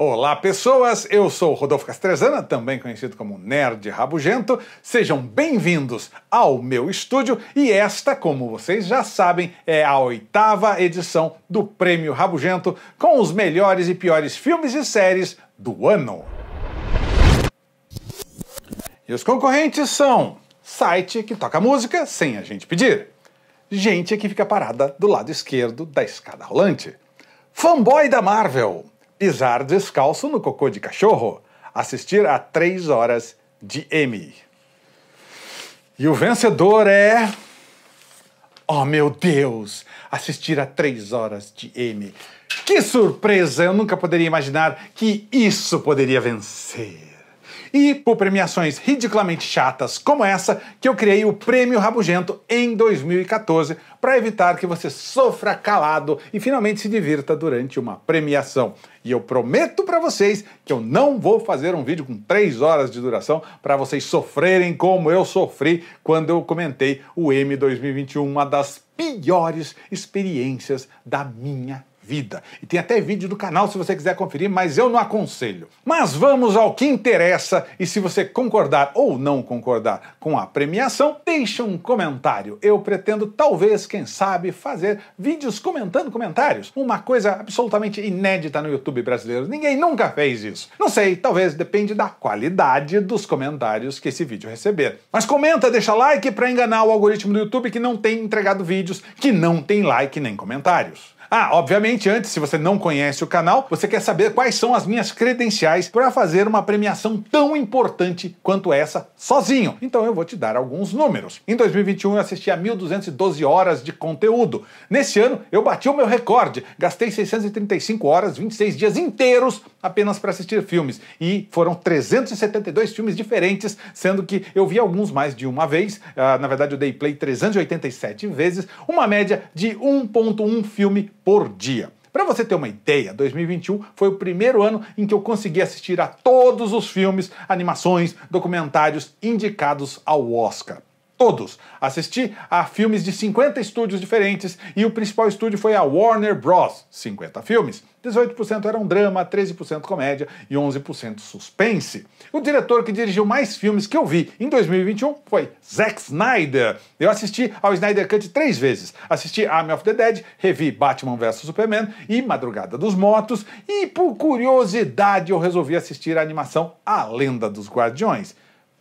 Olá, pessoas! Eu sou Rodolfo Castrezana, também conhecido como Nerd Rabugento. Sejam bem-vindos ao meu estúdio e esta, como vocês já sabem, é a oitava edição do Prêmio Rabugento com os melhores e piores filmes e séries do ano. E os concorrentes são site que toca música sem a gente pedir, gente que fica parada do lado esquerdo da escada rolante, fanboy da Marvel pisar descalço no cocô de cachorro, assistir a três horas de Emmy. E o vencedor é. Oh meu Deus! Assistir a três horas de Emmy. Que surpresa! Eu nunca poderia imaginar que isso poderia vencer e por premiações ridiculamente chatas como essa que eu criei o Prêmio Rabugento em 2014 para evitar que você sofra calado e finalmente se divirta durante uma premiação. E eu prometo para vocês que eu não vou fazer um vídeo com 3 horas de duração para vocês sofrerem como eu sofri quando eu comentei o M 2021, uma das piores experiências da minha vida. E tem até vídeo do canal se você quiser conferir, mas eu não aconselho. Mas vamos ao que interessa e se você concordar ou não concordar com a premiação, deixa um comentário. Eu pretendo, talvez, quem sabe, fazer vídeos comentando comentários. Uma coisa absolutamente inédita no YouTube brasileiro. Ninguém nunca fez isso. Não sei, talvez depende da qualidade dos comentários que esse vídeo receber. Mas comenta, deixa like para enganar o algoritmo do YouTube que não tem entregado vídeos que não tem like nem comentários. Ah, obviamente, antes, se você não conhece o canal, você quer saber quais são as minhas credenciais para fazer uma premiação tão importante quanto essa sozinho. Então eu vou te dar alguns números. Em 2021 eu assisti a 1.212 horas de conteúdo. Nesse ano eu bati o meu recorde, gastei 635 horas, 26 dias inteiros apenas para assistir filmes. E foram 372 filmes diferentes, sendo que eu vi alguns mais de uma vez. Ah, na verdade, eu dei play 387 vezes, uma média de 1,1 filme por dia. Para você ter uma ideia, 2021 foi o primeiro ano em que eu consegui assistir a todos os filmes, animações, documentários indicados ao Oscar todos. Assisti a filmes de 50 estúdios diferentes e o principal estúdio foi a Warner Bros. 50 filmes. 18% eram drama, 13% comédia e 11% suspense. O diretor que dirigiu mais filmes que eu vi em 2021 foi Zack Snyder. Eu assisti ao Snyder Cut três vezes. Assisti Army of the Dead, revi Batman vs Superman e Madrugada dos Motos e, por curiosidade, eu resolvi assistir a animação A Lenda dos Guardiões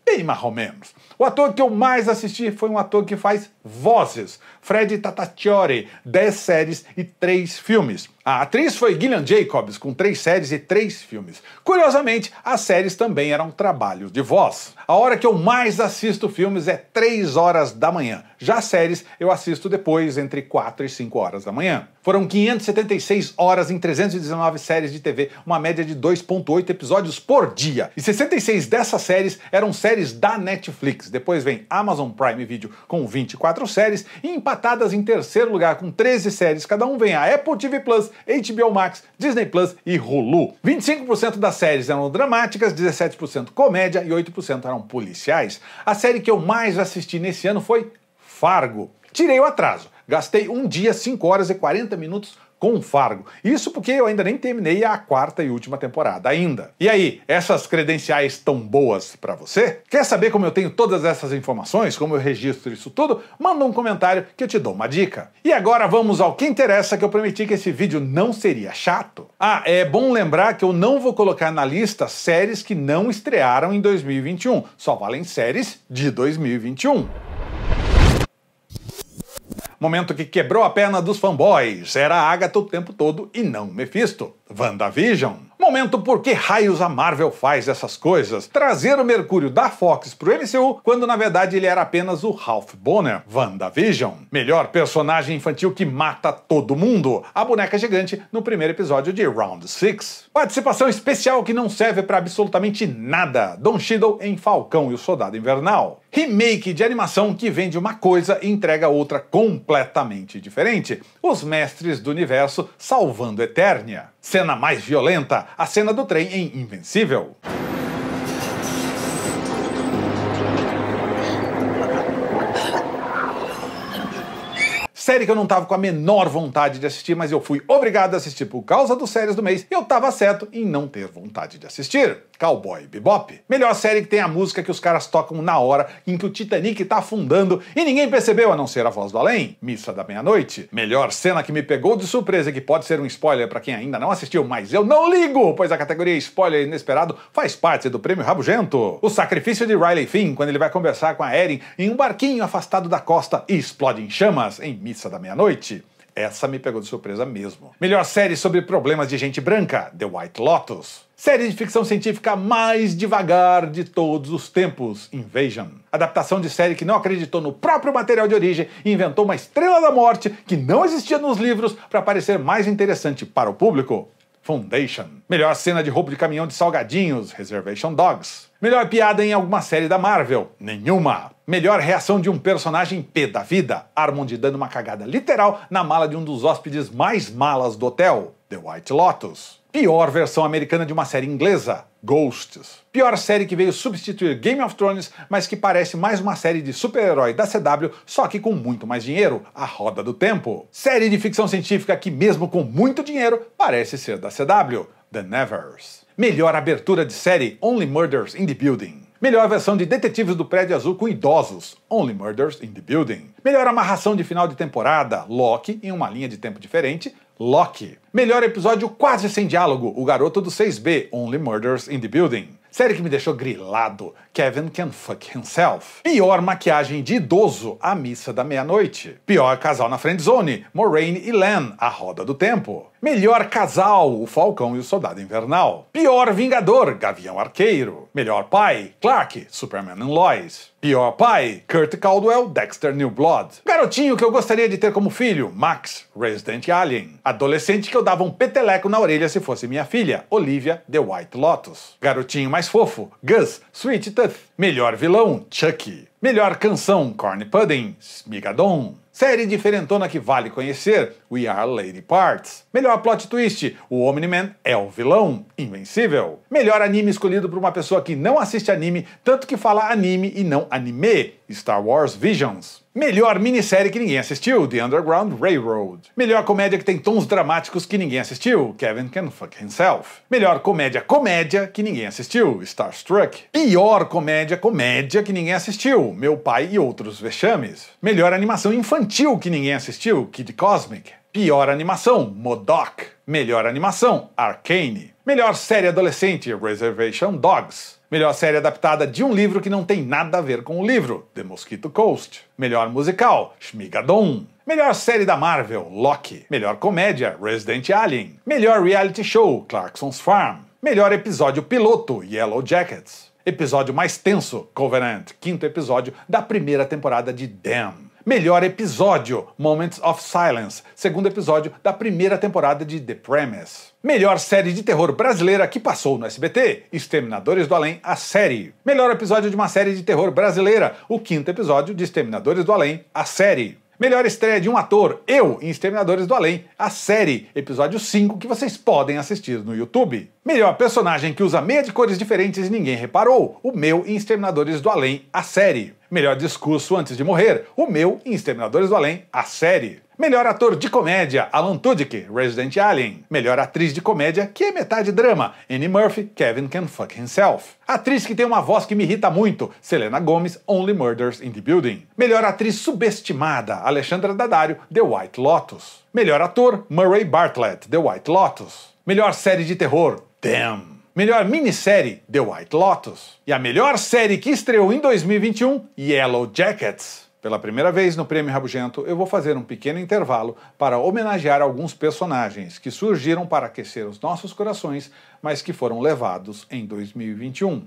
bem mais ou menos. O ator que eu mais assisti foi um ator que faz vozes, Fred Tatacciore, 10 séries e 3 filmes. A atriz foi Gillian Jacobs, com três séries e três filmes. Curiosamente, as séries também eram trabalhos de voz. A hora que eu mais assisto filmes é 3 horas da manhã. Já séries eu assisto depois, entre 4 e 5 horas da manhã. Foram 576 horas em 319 séries de TV, uma média de 2,8 episódios por dia. E 66 dessas séries eram séries da Netflix. Depois vem Amazon Prime Video com 24 séries e empatadas em terceiro lugar com 13 séries cada um vem a Apple TV Plus HBO Max, Disney Plus e Hulu. 25% das séries eram dramáticas, 17% comédia e 8% eram policiais. A série que eu mais assisti nesse ano foi Fargo. Tirei o atraso, gastei um dia, 5 horas e 40 minutos com Fargo. Isso porque eu ainda nem terminei a quarta e última temporada ainda. E aí, essas credenciais estão boas para você? Quer saber como eu tenho todas essas informações, como eu registro isso tudo? Manda um comentário que eu te dou uma dica. E agora vamos ao que interessa, que eu prometi que esse vídeo não seria chato. Ah, é bom lembrar que eu não vou colocar na lista séries que não estrearam em 2021, só valem séries de 2021 momento que quebrou a perna dos fanboys. Era a Agatha o tempo todo e não Mephisto. WandaVision. Momento por que raios a Marvel faz essas coisas? Trazer o Mercúrio da Fox pro MCU quando na verdade ele era apenas o Ralph Bonner. WandaVision. Melhor personagem infantil que mata todo mundo. A boneca gigante no primeiro episódio de Round 6. Participação especial que não serve para absolutamente nada. Don Cheadle em Falcão e o Soldado Invernal. Remake de animação que vende uma coisa e entrega outra completamente diferente. Os mestres do universo salvando Eternia. Cena mais violenta, a cena do trem em Invencível. série que eu não tava com a menor vontade de assistir, mas eu fui obrigado a assistir por causa dos séries do mês, eu tava certo em não ter vontade de assistir. Cowboy Bebop. Melhor série que tem a música que os caras tocam na hora em que o Titanic tá afundando e ninguém percebeu a não ser a voz do além. Missa da meia-noite. Melhor cena que me pegou de surpresa, que pode ser um spoiler para quem ainda não assistiu, mas eu não ligo, pois a categoria spoiler inesperado faz parte do prêmio Rabugento. O sacrifício de Riley Finn quando ele vai conversar com a Erin em um barquinho afastado da costa e explode em chamas em Missa Pizza da Meia-Noite? Essa me pegou de surpresa mesmo. Melhor série sobre problemas de gente branca: The White Lotus. Série de ficção científica mais devagar de todos os tempos: Invasion. Adaptação de série que não acreditou no próprio material de origem e inventou uma estrela da morte que não existia nos livros para parecer mais interessante para o público: Foundation. Melhor cena de roubo de caminhão de salgadinhos: Reservation Dogs. Melhor piada em alguma série da Marvel: Nenhuma. Melhor reação de um personagem P da vida, Armond dando uma cagada literal na mala de um dos hóspedes mais malas do hotel, The White Lotus. Pior versão americana de uma série inglesa, Ghosts. Pior série que veio substituir Game of Thrones, mas que parece mais uma série de super-herói da CW, só que com muito mais dinheiro, A Roda do Tempo. Série de ficção científica que mesmo com muito dinheiro, parece ser da CW, The Nevers. Melhor abertura de série, Only Murders in the Building. Melhor versão de Detetives do Prédio Azul com idosos, Only Murders in the Building. Melhor amarração de final de temporada, Loki, em uma linha de tempo diferente, Loki. Melhor episódio quase sem diálogo, O Garoto do 6B, Only Murders in the Building. Série que me deixou grilado, Kevin Can Fuck Himself. Pior maquiagem de idoso, A Missa da Meia-Noite. Pior casal na Zone. Moraine e Len, A Roda do Tempo. Melhor casal, O Falcão e o Soldado Invernal. Pior vingador, Gavião Arqueiro. Melhor pai, Clark, Superman and Lois. Pior pai, Kurt Caldwell, Dexter New Blood. Garotinho que eu gostaria de ter como filho, Max, Resident Alien. Adolescente que eu dava um peteleco na orelha se fosse minha filha, Olivia, The White Lotus. Garotinho mais mais fofo, Gus, Sweet Tooth. Melhor vilão, Chucky. Melhor canção: Corn Pudding, Smigadon. Série diferentona que vale conhecer: We Are Lady Parts. Melhor plot twist: O Omni-Man é o vilão, invencível. Melhor anime escolhido por uma pessoa que não assiste anime, tanto que fala anime e não anime: Star Wars Visions. Melhor minissérie que ninguém assistiu: The Underground Railroad. Melhor comédia que tem tons dramáticos que ninguém assistiu: Kevin Can Fuck Himself. Melhor comédia comédia que ninguém assistiu: Starstruck. Pior comédia comédia que ninguém assistiu: meu Pai e Outros Vexames. Melhor animação infantil que ninguém assistiu, Kid Cosmic. Pior animação, Modoc. Melhor animação, Arcane. Melhor série adolescente, Reservation Dogs. Melhor série adaptada de um livro que não tem nada a ver com o livro, The Mosquito Coast. Melhor musical, Shmigadon. Melhor série da Marvel, Loki. Melhor comédia, Resident Alien. Melhor reality show, Clarkson's Farm. Melhor episódio piloto, Yellow Jackets. Episódio mais tenso, Covenant, quinto episódio da primeira temporada de Damn. Melhor episódio, Moments of Silence, segundo episódio da primeira temporada de The Premise. Melhor série de terror brasileira que passou no SBT, Exterminadores do Além, a série. Melhor episódio de uma série de terror brasileira, o quinto episódio de Exterminadores do Além, a série. Melhor estreia de um ator, eu, em Exterminadores do Além, a série, episódio 5, que vocês podem assistir no YouTube. Melhor personagem que usa meia de cores diferentes e ninguém reparou, o meu em Exterminadores do Além, a série. Melhor discurso antes de morrer, o meu em Exterminadores do Além, a série. Melhor ator de comédia, Alan Tudyk, Resident Alien. Melhor atriz de comédia, que é metade drama, Annie Murphy, Kevin Can Fuck Himself. Atriz que tem uma voz que me irrita muito, Selena Gomez, Only Murders in the Building. Melhor atriz subestimada, Alexandra Daddario, The White Lotus. Melhor ator, Murray Bartlett, The White Lotus. Melhor série de terror, Damn. Melhor minissérie, The White Lotus. E a melhor série que estreou em 2021, Yellow Jackets. Pela primeira vez no Prêmio Rabugento, eu vou fazer um pequeno intervalo para homenagear alguns personagens que surgiram para aquecer os nossos corações, mas que foram levados em 2021.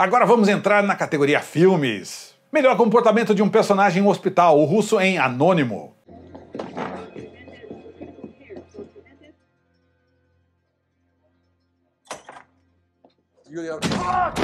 Agora vamos entrar na categoria filmes. Melhor comportamento de um personagem em um hospital, o russo em Anônimo.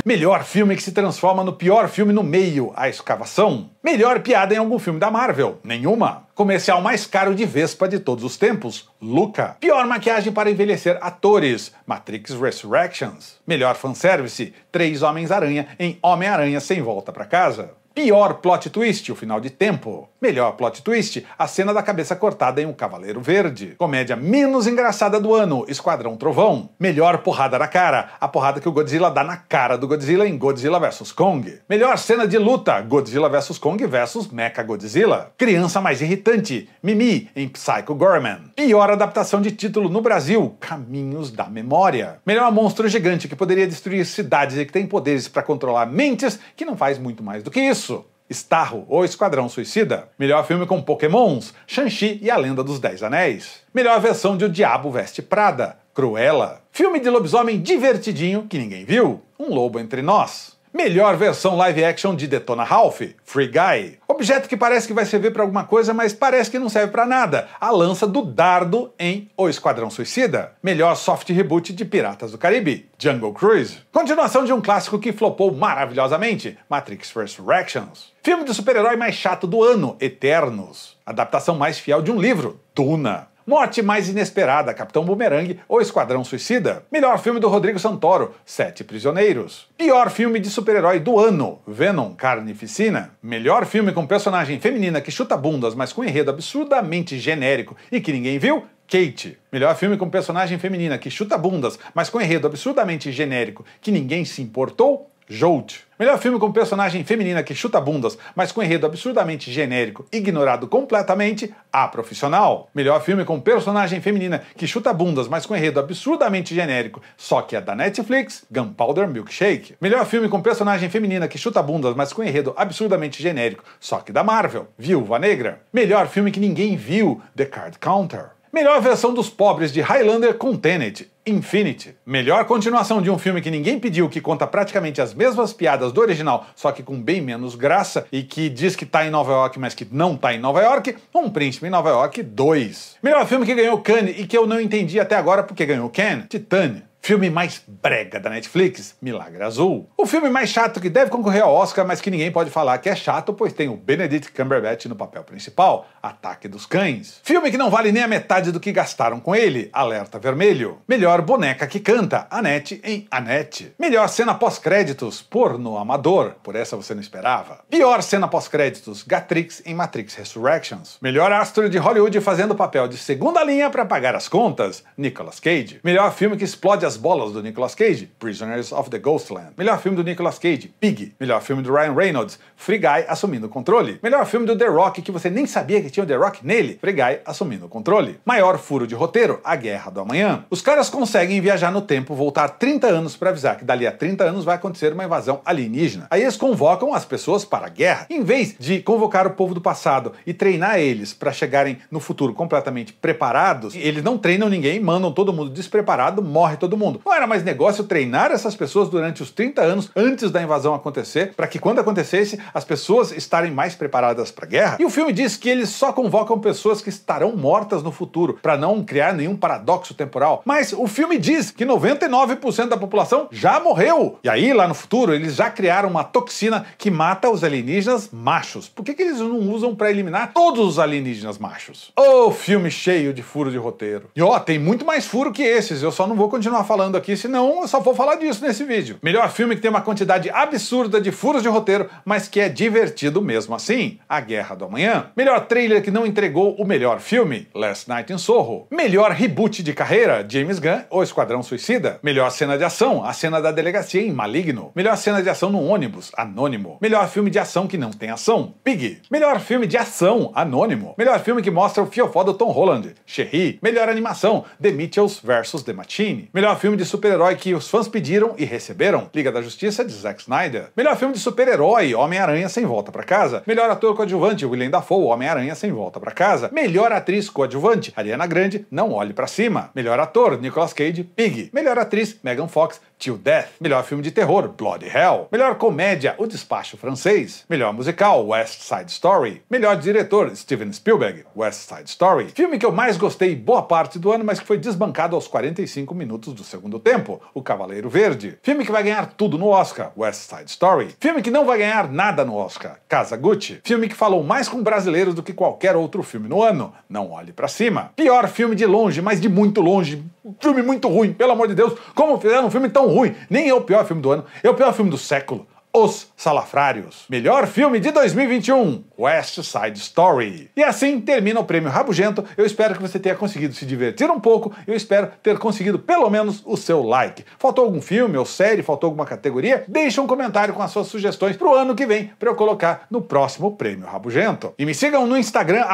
Melhor filme que se transforma no pior filme no meio, A Escavação. Melhor piada em algum filme da Marvel, nenhuma. Comercial mais caro de Vespa de todos os tempos, Luca. Pior maquiagem para envelhecer atores, Matrix Resurrections. Melhor fanservice, Três Homens-Aranha em Homem-Aranha Sem Volta para Casa. Pior plot twist, o final de tempo. Melhor plot twist, a cena da cabeça cortada em Um Cavaleiro Verde. Comédia menos engraçada do ano, Esquadrão Trovão. Melhor porrada na cara, a porrada que o Godzilla dá na cara do Godzilla em Godzilla vs Kong. Melhor cena de luta, Godzilla vs Kong vs Mecha Godzilla. Criança mais irritante, Mimi em Psycho Gorman. Pior adaptação de título no Brasil, Caminhos da Memória. Melhor monstro gigante que poderia destruir cidades e que tem poderes para controlar mentes, que não faz muito mais do que isso. Starro, ou Esquadrão Suicida. Melhor filme com Pokémons, Shang-Chi e a Lenda dos Dez Anéis. Melhor versão de O Diabo Veste Prada, Cruella. Filme de lobisomem divertidinho que ninguém viu, Um Lobo Entre Nós. Melhor versão live action de Detona Ralph, Free Guy. Objeto que parece que vai servir para alguma coisa, mas parece que não serve para nada. A lança do dardo em O Esquadrão Suicida. Melhor soft reboot de Piratas do Caribe, Jungle Cruise. Continuação de um clássico que flopou maravilhosamente, Matrix Reactions, Filme de super-herói mais chato do ano, Eternos. Adaptação mais fiel de um livro, Duna. Morte mais inesperada, Capitão Boomerang ou Esquadrão Suicida. Melhor filme do Rodrigo Santoro, Sete Prisioneiros. Pior filme de super-herói do ano, Venom Carnificina. Melhor filme com personagem feminina que chuta bundas, mas com enredo absurdamente genérico e que ninguém viu, Kate. Melhor filme com personagem feminina que chuta bundas, mas com enredo absurdamente genérico que ninguém se importou, Jolt. Melhor filme com personagem feminina que chuta bundas, mas com enredo absurdamente genérico, ignorado completamente, A Profissional. Melhor filme com personagem feminina que chuta bundas, mas com enredo absurdamente genérico, só que é da Netflix, Gunpowder Milkshake. Melhor filme com personagem feminina que chuta bundas, mas com enredo absurdamente genérico, só que da Marvel, Viúva Negra. Melhor filme que ninguém viu, The Card Counter. Melhor versão dos pobres de Highlander com Tenet, Infinity. Melhor continuação de um filme que ninguém pediu, que conta praticamente as mesmas piadas do original, só que com bem menos graça, e que diz que tá em Nova York, mas que não tá em Nova York, Um Príncipe em Nova York 2. Melhor filme que ganhou Cannes e que eu não entendi até agora porque ganhou Ken, Titânia. Filme mais brega da Netflix, Milagre Azul. O filme mais chato que deve concorrer ao Oscar, mas que ninguém pode falar que é chato, pois tem o Benedict Cumberbatch no papel principal, Ataque dos Cães. Filme que não vale nem a metade do que gastaram com ele, Alerta Vermelho. Melhor boneca que canta, Anette em Anette. Melhor cena pós-créditos, Porno Amador, por essa você não esperava. Pior cena pós-créditos, Gatrix em Matrix Resurrections. Melhor astro de Hollywood fazendo papel de segunda linha para pagar as contas, Nicolas Cage. Melhor filme que explode as as Bolas do Nicolas Cage, Prisoners of the Ghostland. Melhor filme do Nicolas Cage, Pig. Melhor filme do Ryan Reynolds, Free Guy assumindo o controle. Melhor filme do The Rock que você nem sabia que tinha o The Rock nele, Free Guy assumindo o controle. Maior furo de roteiro, A Guerra do Amanhã. Os caras conseguem viajar no tempo, voltar 30 anos para avisar que dali a 30 anos vai acontecer uma invasão alienígena. Aí eles convocam as pessoas para a guerra. Em vez de convocar o povo do passado e treinar eles para chegarem no futuro completamente preparados, eles não treinam ninguém, mandam todo mundo despreparado, morre todo mundo mundo. Não era mais negócio treinar essas pessoas durante os 30 anos antes da invasão acontecer, para que quando acontecesse, as pessoas estarem mais preparadas para a guerra? E o filme diz que eles só convocam pessoas que estarão mortas no futuro, para não criar nenhum paradoxo temporal. Mas o filme diz que 99% da população já morreu. E aí, lá no futuro, eles já criaram uma toxina que mata os alienígenas machos. Por que, que eles não usam para eliminar todos os alienígenas machos? Ô, oh, filme cheio de furo de roteiro. E ó, oh, tem muito mais furo que esses, eu só não vou continuar falando falando aqui, senão eu só vou falar disso nesse vídeo. Melhor filme que tem uma quantidade absurda de furos de roteiro, mas que é divertido mesmo assim: A Guerra do Amanhã. Melhor trailer que não entregou o melhor filme: Last Night in Soho. Melhor reboot de carreira: James Gunn, ou Esquadrão Suicida. Melhor cena de ação: A cena da delegacia em Maligno. Melhor cena de ação no ônibus: Anônimo. Melhor filme de ação que não tem ação: Pig. Melhor filme de ação: Anônimo. Melhor filme que mostra o fiofó do Tom Holland: Cherry. Melhor animação: The Mitchells vs. The Machine. Melhor Melhor filme de super-herói que os fãs pediram e receberam: Liga da Justiça de Zack Snyder. Melhor filme de super-herói: Homem-Aranha sem volta para casa. Melhor ator coadjuvante: William Dafoe, Homem-Aranha sem volta para casa. Melhor atriz coadjuvante: Ariana Grande, Não Olhe para Cima. Melhor ator: Nicolas Cage, Pig. Melhor atriz: Megan Fox, Till Death. Melhor filme de terror: Bloody Hell. Melhor comédia: O Despacho Francês. Melhor musical: West Side Story. Melhor diretor: Steven Spielberg, West Side Story. Filme que eu mais gostei boa parte do ano, mas que foi desbancado aos 45 minutos do do segundo tempo, O Cavaleiro Verde. Filme que vai ganhar tudo no Oscar, West Side Story. Filme que não vai ganhar nada no Oscar, Casa Gucci. Filme que falou mais com brasileiros do que qualquer outro filme no ano, Não Olhe para Cima. Pior filme de longe, mas de muito longe. Filme muito ruim, pelo amor de Deus, como fizeram um filme tão ruim? Nem é o pior filme do ano, é o pior filme do século. Os Salafrários. Melhor filme de 2021, West Side Story. E assim termina o prêmio Rabugento. Eu espero que você tenha conseguido se divertir um pouco. Eu espero ter conseguido pelo menos o seu like. Faltou algum filme ou série? Faltou alguma categoria? Deixe um comentário com as suas sugestões pro ano que vem para eu colocar no próximo prêmio Rabugento. E me sigam no Instagram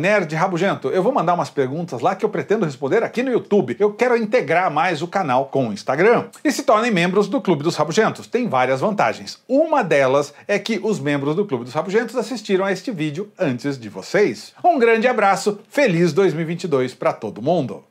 @nerdrabugento. Eu vou mandar umas perguntas lá que eu pretendo responder aqui no YouTube. Eu quero integrar mais o canal com o Instagram. E se tornem membros do Clube dos Rabugentos. Tem várias vantagens. Uma delas é que os membros do Clube dos Rabugentos assistiram a este vídeo antes de vocês. Um grande abraço, feliz 2022 para todo mundo!